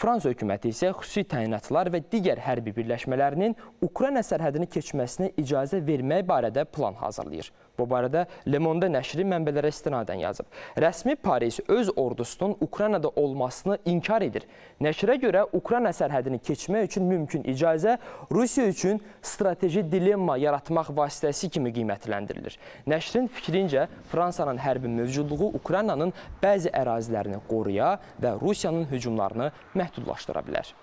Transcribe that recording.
Fransa hökuməti isə xüsusi təyinatlar və digər hərbi birləşmələrinin Ukrayna sərhədini keçməsinə icazə vermək barədə plan hazırlayır. Bu barədə Le Monde nəşri mənbələrə istinadən yazıb. Rəsmi Paris öz ordusunun Ukraynada olmasını inkar edir. Nəşrə görə Ukrayna sərhədini keçmək üçün mümkün icazə Rusiya üçün strateji dilemma yaratmaq vasitəsi kimi qiymətləndirilir. Nəşrin fikrincə Fransanın hərbi mövcudluğu Ukraynanın bəzi ərazilərini qoruya və Rusiyanın hücumlarını məhdudlaşdıra bilər.